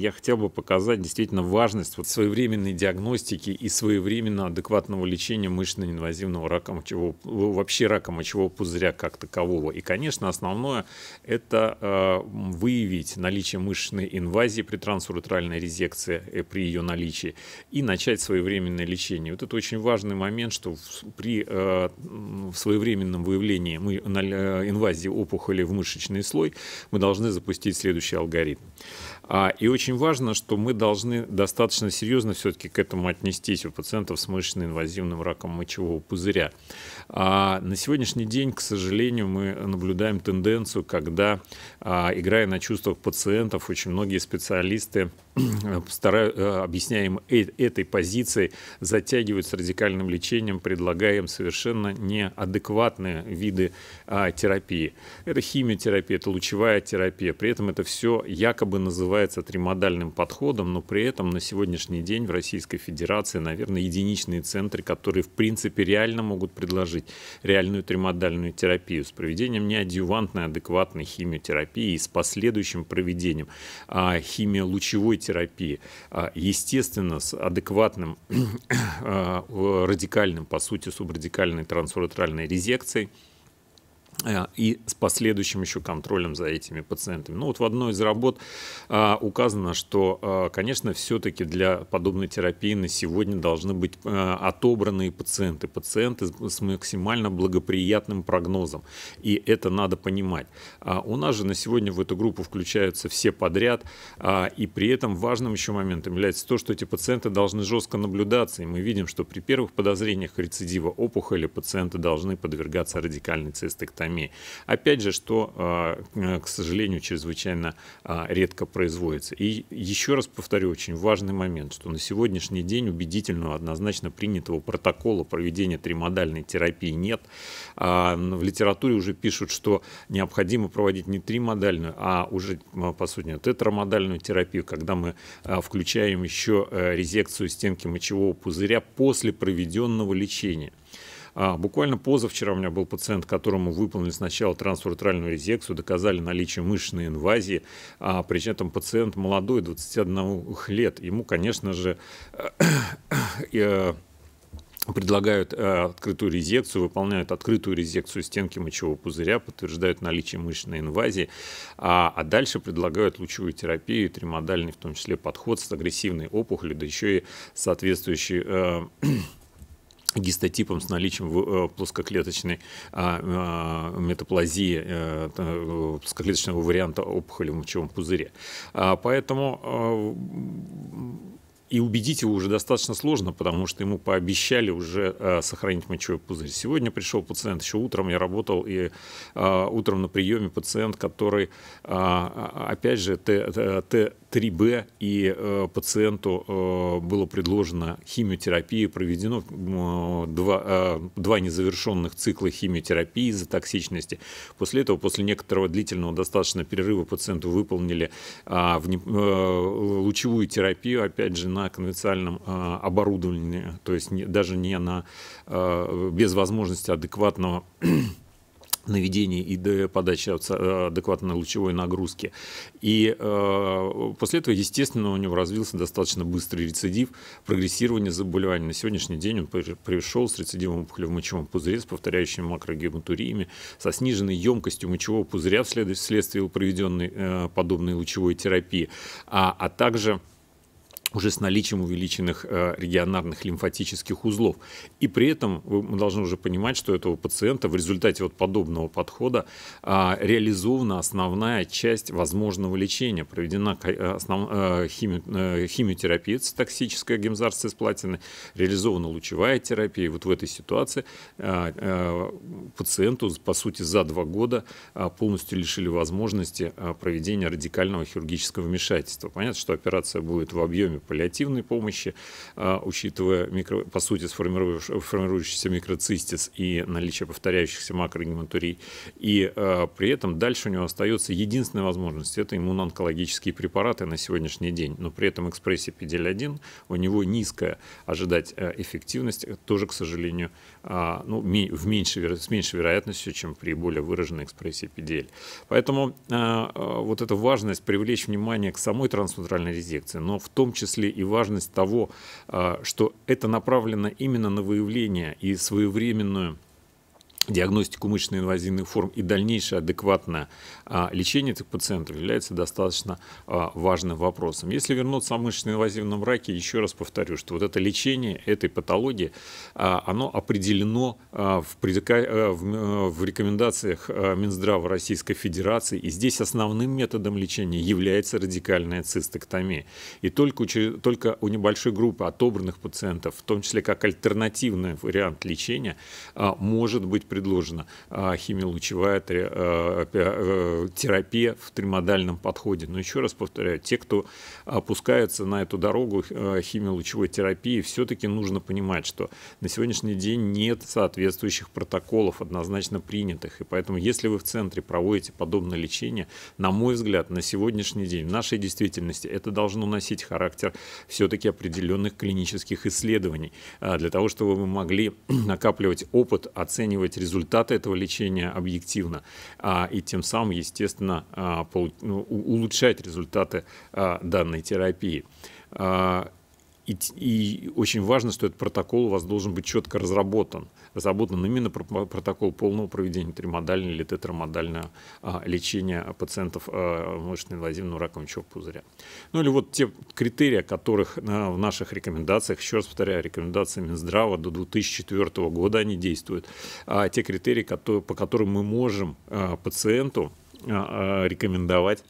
я хотел бы показать действительно важность вот своевременной диагностики и своевременно адекватного лечения мышечно-инвазивного рака мочевого, вообще рака мочевого пузыря как такового. И, конечно, основное – это э, выявить наличие мышечной инвазии при трансуретральной резекции, э, при ее наличии, и начать своевременное лечение. Вот это очень важный момент, что при э, своевременном выявлении мы, э, инвазии опухоли в мышечный слой мы должны запустить следующий алгоритм. А, и очень очень важно, что мы должны достаточно серьезно все-таки к этому отнестись у пациентов с мышечно-инвазивным раком мочевого пузыря. А на сегодняшний день, к сожалению, мы наблюдаем тенденцию, когда, а, играя на чувствах пациентов, очень многие специалисты, э, э, объясняем э, этой позицией, затягивают с радикальным лечением, предлагаем совершенно неадекватные виды а, терапии. Это химиотерапия, это лучевая терапия. При этом это все якобы называется тримодом модальным подходом, но при этом на сегодняшний день в Российской Федерации, наверное, единичные центры, которые в принципе реально могут предложить реальную тримодальную терапию с проведением неадъювантной адекватной химиотерапии и с последующим проведением а, химиолучевой терапии, а, естественно, с адекватным а, радикальным, по сути, субрадикальной трансуретральной резекцией. Э, и с последующим еще контролем за этими пациентами. Ну вот в одной из работ а, указано, что, а, конечно, все-таки для подобной терапии на сегодня должны быть а, отобранные пациенты, пациенты с, с максимально благоприятным прогнозом, и это надо понимать. А, у нас же на сегодня в эту группу включаются все подряд, а, и при этом важным еще моментом является то, что эти пациенты должны жестко наблюдаться, и мы видим, что при первых подозрениях рецидива опухоли пациенты должны подвергаться радикальной цистэктомии мастектомии. Опять же, что, а, э, к сожалению, чрезвычайно а, редко производится. И еще раз повторю очень важный момент, что на сегодняшний день убедительного, однозначно принятого протокола проведения тримодальной терапии нет. А, в литературе уже пишут, что необходимо проводить не тримодальную, а уже, по сути, тетрамодальную терапию, когда мы включаем еще э, резекцию стенки мочевого пузыря после проведенного лечения. А Буквально позавчера у меня был пациент, которому выполнили сначала трансуртральную резекцию, доказали наличие мышечной инвазии, а при этом пациент молодой, 21 лет. Ему, конечно же, э, э, э, предлагают э, открытую резекцию, выполняют открытую резекцию стенки мочевого пузыря, подтверждают наличие мышечной инвазии, а, а дальше предлагают лучевую терапию, тримодальный в том числе подход с агрессивной опухолью, да еще и соответствующий э, гистотипом с наличием э, плоскоклеточной а, а, метаплазии, э, э, плоскоклеточного варианта опухоли в мочевом пузыре. А, поэтому и убедить его уже достаточно сложно, потому что ему пообещали уже э, сохранить мочевой пузырь. Сегодня пришел пациент, еще утром я работал, и э, утром на приеме пациент, который, э, опять же, т, т, т, 3Б, и э, пациенту э, было предложено химиотерапии проведено э, два, э, два незавершенных цикла химиотерапии из-за токсичности. После этого, после некоторого длительного достаточно перерыва, пациенту выполнили э, вне, э, лучевую терапию, опять же, на конвенциальном э, оборудовании, то есть не, даже не на, э, без возможности адекватного наведение и подача э, адекватной лучевой нагрузки. И э, после этого, естественно, у него развился достаточно быстрый рецидив, прогрессирование заболевания. На сегодняшний день он пришел с рецидивом опухоли в мочевом пузыре, с повторяющими макрогематуриями, со сниженной емкостью мочевого пузыря вследствие проведенной э, подобной лучевой терапии, а, а также уже с наличием увеличенных э, регионарных лимфатических узлов. И при этом мы должны уже понимать, что этого пациента в результате вот подобного подхода а, реализована основная часть возможного лечения. Проведена э, основ... Э, химио... химиотерапия токсическая гемзарция с платины, реализована лучевая терапия. вот в этой ситуации пациенту, по сути, за два года полностью лишили возможности проведения радикального хирургического вмешательства. Понятно, что операция будет в объеме паллиативной помощи, а, учитывая, микро, по сути, формирующийся микроцистис и наличие повторяющихся макрогематурий. И а, при этом дальше у него остается единственная возможность – это иммуноонкологические препараты на сегодняшний день. Но при этом экспрессия PD-L1 у него низкая. Ожидать э, эффективность тоже, к сожалению, а, ну, в меньшей, с меньшей вероятностью, чем при более выраженной экспрессии PDL. Поэтому вот эта важность привлечь внимание к самой трансцентральной резекции, но в том числе числе и важность того, а, что это направлено именно на выявление и своевременную диагностику мышечно-инвазивных форм и дальнейшее адекватное а, лечение этих пациентов является достаточно а, важным вопросом. Если вернуться о мышечно-инвазивном раке, еще раз повторю, что вот это лечение этой патологии, а, оно определено э, э, в, рекомендациях э, Минздрава Российской Федерации, и здесь основным методом лечения является радикальная цистектомия. И только у, только у небольшой группы отобранных пациентов, в том числе как альтернативный вариант лечения, может быть предложена а, химиолучевая а, э, терапия в тримодальном подходе. Но еще раз повторяю, те, кто опускается на эту дорогу э, химиолучевой терапии, все-таки нужно понимать, что на сегодняшний день нет соответствующих протоколов, однозначно принятых. И поэтому, если вы в центре проводите подобное лечение, на мой взгляд, на сегодняшний день, в нашей действительности, это должно носить характер все-таки определенных клинических исследований, а, для того, чтобы вы могли накапливать опыт, оценивать результаты этого лечения объективно, а, и тем самым, естественно, а, ну, улучшать результаты а, данной терапии. И, и очень важно, что этот протокол у вас должен быть четко разработан. Разработан именно протокол полного проведения тримодального или тетрамодального а, лечения пациентов а, мышечно-инвазивного рака мочевого пузыря. Ну или вот те критерии, о которых а, в наших рекомендациях, еще раз повторяю, рекомендации Минздрава до 2004 года они действуют, а, те критерии, которые, по которым мы можем а, пациенту а, а, рекомендовать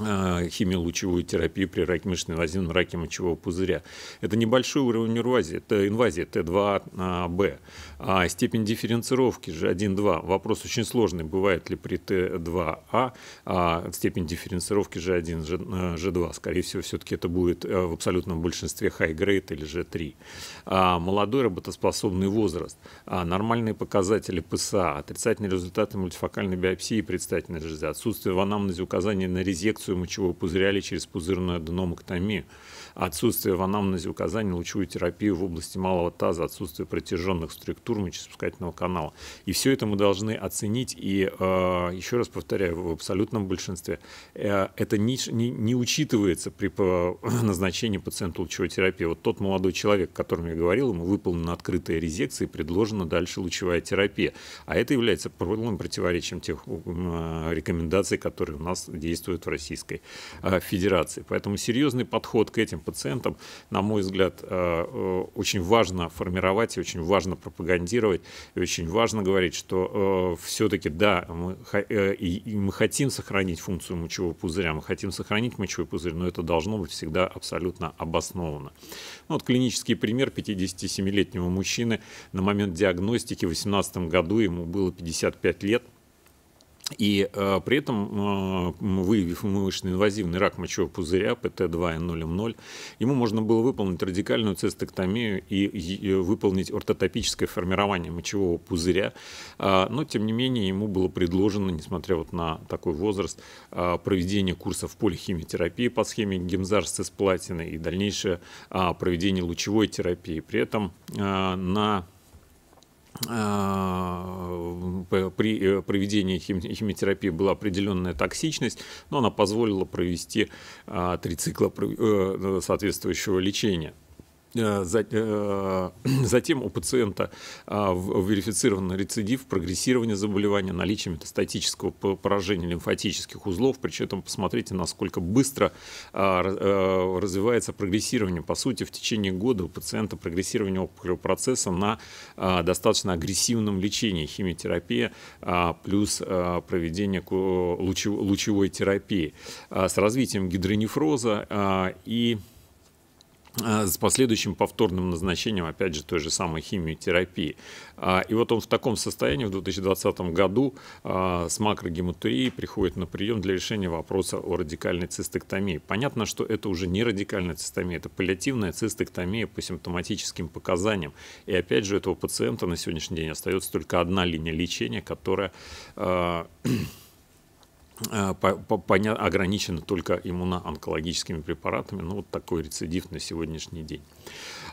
а, химиолучевую терапию при раке мышечной инвазивном ну, раке мочевого пузыря. Это небольшой уровень инвазии, это инвазия Т2Б. А, а степень дифференцировки же 1-2. Вопрос очень сложный, бывает ли при Т2А а, а степень дифференцировки же 1 же 2 Скорее всего, все-таки это будет э, в абсолютном большинстве high-grade или же 3 А молодой работоспособный возраст, а нормальные показатели ПСА, отрицательные результаты мультифокальной биопсии предстательной железы, отсутствие в анамнезе указания на резекцию резекцию мочевого пузыря или через пузырную аденомоктомию, отсутствие в анамнезе указаний на лучевую терапию в области малого таза, отсутствие протяженных структур мочеиспускательного канала. И все это мы должны оценить. И э, еще раз повторяю, в абсолютном большинстве э, это не, не, не учитывается при назначении пациента лучевой терапии. Вот тот молодой человек, о котором я говорил, ему выполнена открытая резекция и предложена дальше лучевая терапия. А это является полным противоречием тех э, рекомендаций, которые у нас действуют в России. Российской э, Федерации. Поэтому серьезный подход к этим пациентам, на мой взгляд, э, э, очень важно формировать и очень важно пропагандировать. И очень важно говорить, что все-таки, да, мы, мы хотим сохранить функцию мочевого пузыря, мы хотим сохранить мочевой пузырь, но это должно быть всегда абсолютно обосновано. Ну, вот клинический пример 57-летнего мужчины на момент диагностики в 2018 году ему было 55 лет – и э, при этом, э, выявив мышечно-инвазивный рак мочевого пузыря ПТ2Н0М0, ему можно было выполнить радикальную цистектомию и, и выполнить ортотопическое формирование мочевого пузыря. Э, но, тем не менее, ему было предложено, несмотря вот на такой возраст, э, проведение курсов полихимиотерапии по схеме гемзар с платиной и дальнейшее э, проведение лучевой терапии. При этом э, на а, при э, проведении химиотерапии была определенная токсичность, но она позволила провести а, три цикла э, соответствующего лечения. Э, э, затем у пациента а, верифицирован рецидив, прогрессирование заболевания, наличие метастатического поражения лимфатических узлов. при этом посмотрите, насколько быстро а, э, развивается прогрессирование. По сути, в течение года у пациента прогрессирование опухолевого процесса на а, достаточно агрессивном лечении, химиотерапия плюс проведение лучевой терапии с развитием гидронефроза и а, с последующим повторным назначением, опять же, той же самой химиотерапии. А, и вот он в таком состоянии в 2020 году а, с макрогематурией приходит на прием для решения вопроса о радикальной цистектомии. Понятно, что это уже не радикальная цистомия, это паллиативная цистектомия по симптоматическим показаниям. И опять же, у этого пациента на сегодняшний день остается только одна линия лечения, которая Э, ограничены только иммуноонкологическими препаратами. Ну, вот такой рецидив на сегодняшний день.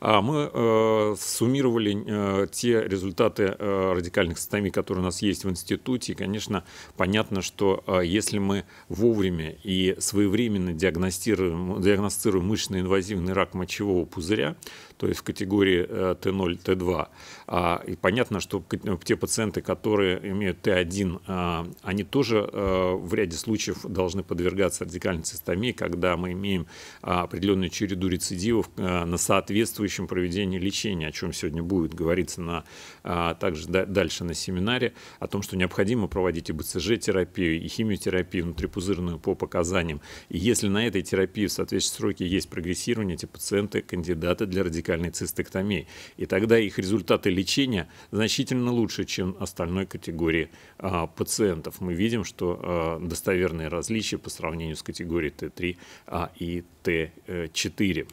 А мы э, суммировали э, те результаты радикальных состояний, которые у нас есть в институте. И, конечно, понятно, что если мы вовремя и своевременно диагностируем, диагностируем мышечно-инвазивный рак мочевого пузыря, то есть в категории Т0, э, Т2. А, и понятно, что э, те пациенты, которые имеют Т1, а, они тоже э, в ряде случаев должны подвергаться радикальной цистомии, когда мы имеем а, определенную череду рецидивов на соответствующем проведении лечения, о чем сегодня будет говориться на, также дальше на семинаре, о том, что необходимо проводить и БЦЖ-терапию, и химиотерапию внутрипузырную по показаниям. И если на этой терапии в соответствующие сроки есть прогрессирование, эти пациенты кандидаты для радикальной фекальной цистектомии. И тогда их результаты лечения значительно лучше, чем остальной категории а, пациентов. Мы видим, что а, достоверные различия по сравнению с категорией Т3 а, и Т4.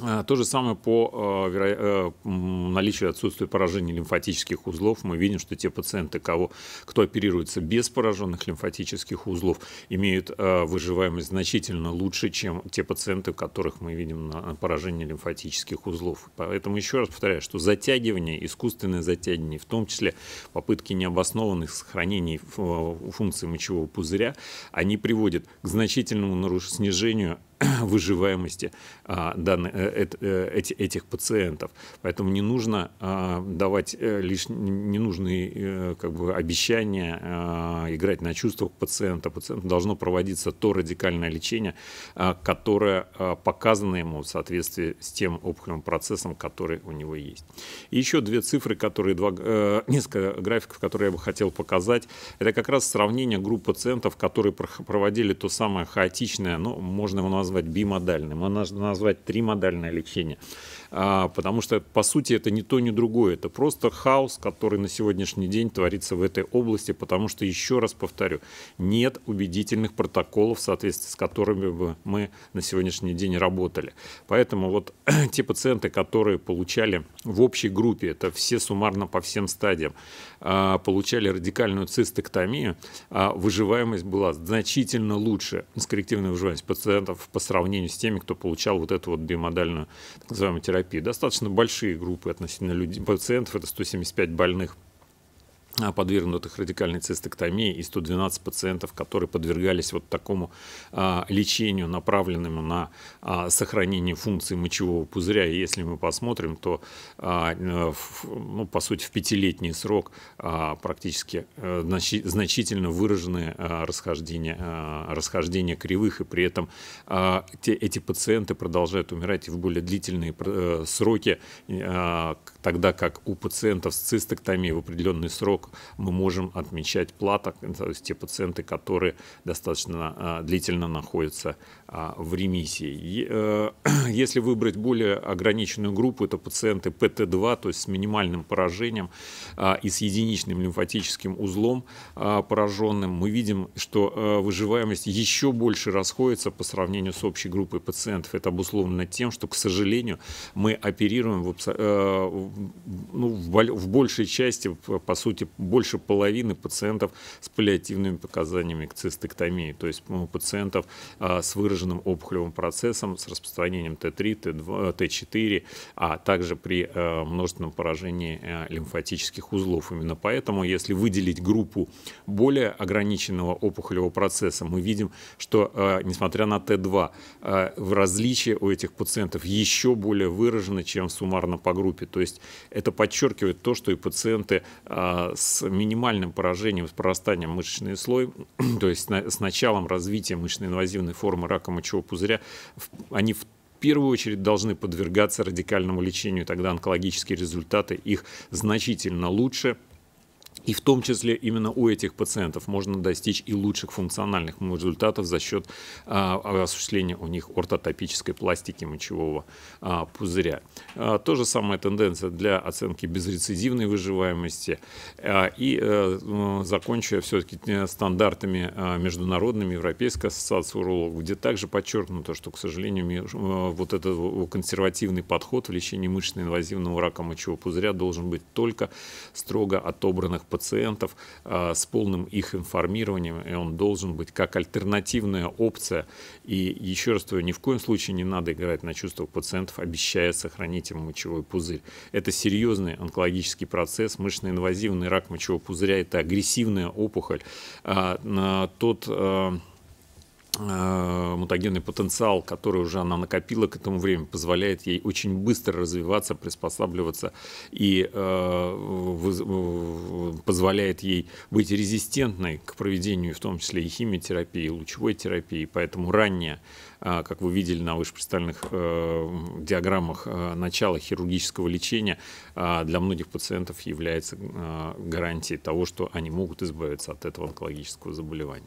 Э, то же самое по э, веро... Э, наличию отсутствия поражения лимфатических узлов. Мы видим, что те пациенты, кого, кто оперируется без пораженных лимфатических узлов, имеют выживаемость значительно лучше, чем те пациенты, у которых мы видим на поражение лимфатических узлов. Поэтому еще раз повторяю, что затягивание, искусственное затягивание, в том числе попытки необоснованных сохранений функции мочевого пузыря, они приводят к значительному снижению выживаемости а, данных, э, э, этих пациентов. Поэтому не нужно а, давать э, лишь ненужные э, как бы, обещания, а, играть на чувствах пациента. Пациенту должно проводиться то радикальное лечение, а, которое а, показано ему в соответствии с тем опухолевым процессом, который у него есть. И еще две цифры, которые два, э, несколько графиков, которые я бы хотел показать. Это как раз сравнение групп пациентов, которые проводили то самое хаотичное, ну, можно его назвать назвать бимодальным, можно а назвать тримодальное лечение. А, потому что, по сути, это не то, ни другое. Это просто хаос, который на сегодняшний день творится в этой области, потому что, еще раз повторю, нет убедительных протоколов, в соответствии с которыми бы мы на сегодняшний день работали. Поэтому вот те пациенты, которые получали в общей группе, это все суммарно по всем стадиям, а, получали радикальную цистектомию, а выживаемость была значительно лучше с коррективной выживаемостью пациентов по сравнению с теми, кто получал вот эту вот бимодальную так называемую терапию терапии. Достаточно большие группы относительно людей, пациентов, это 175 больных а, подвергнутых радикальной цистектомии и 112 пациентов, которые подвергались вот такому а, лечению, направленному на а, сохранение функции мочевого пузыря. И если мы посмотрим, то, а, в, э, ну, по сути, в пятилетний срок а, практически э, а, значительно выражены а, расхождения, а, расхождения кривых, и при этом а, те, эти пациенты продолжают умирать и в более длительные а, сроки, а, тогда как у пациентов с цистектомией в определенный срок мы можем отмечать платок, то есть те пациенты, которые достаточно а, длительно находятся а, в ремиссии. Э, если выбрать более ограниченную группу, это пациенты ПТ2, то есть с минимальным поражением а, и с единичным лимфатическим узлом а, пораженным, мы видим, что э, выживаемость еще больше расходится по сравнению с общей группой пациентов. Это обусловлено тем, что, к сожалению, мы оперируем в, э, ну, в большей части, по сути, больше половины пациентов с паллиативными показаниями к цистектомии, то есть пациентов с выраженным выраженным опухолевым процессом с распространением Т3, Т2, Т4, а также при э, множественном поражении э, лимфатических узлов. Именно поэтому, если выделить группу более ограниченного опухолевого процесса, мы видим, что, э, несмотря на Т2, в различии у этих пациентов еще более выражены, чем суммарно по группе. То есть это подчеркивает то, что и пациенты с минимальным поражением, с прорастанием мышечный слой, то есть с началом развития мышечной инвазивной формы рака рака мочевого пузыря, они в в первую очередь должны подвергаться радикальному лечению, тогда онкологические результаты их значительно лучше, и в том числе именно у этих пациентов можно достичь и лучших функциональных результатов за счет а, осуществления у них ортотопической пластики мочевого а, пузыря. А, то же самая тенденция для оценки безрецидивной выживаемости. А, и а, э, закончу я все-таки э, стандартами а, международными Европейской ассоциации урологов, где также подчеркнуто, что, к сожалению, э, вот этот консервативный подход в лечении мышечно-инвазивного рака мочевого пузыря должен быть только строго отобранных пациентов пациентов э, с полным их информированием, и он должен быть как альтернативная опция. И еще раз говорю, ни в коем случае не надо играть на чувствах пациентов, обещая сохранить им мочевой пузырь. Это серьезный онкологический процесс, мышечно-инвазивный рак мочевого пузыря – это агрессивная опухоль. А, тот э, Э, мутагенный потенциал, который уже она накопила к этому времени, позволяет ей очень быстро развиваться, приспосабливаться и э, позволяет ей быть резистентной к проведению, в том числе и химиотерапии, и лучевой терапии. Поэтому ранее, э, как вы видели на вышепредставленных э, диаграммах, э, начало хирургического лечения э, для многих пациентов является гарантией того, что они могут избавиться от этого онкологического заболевания.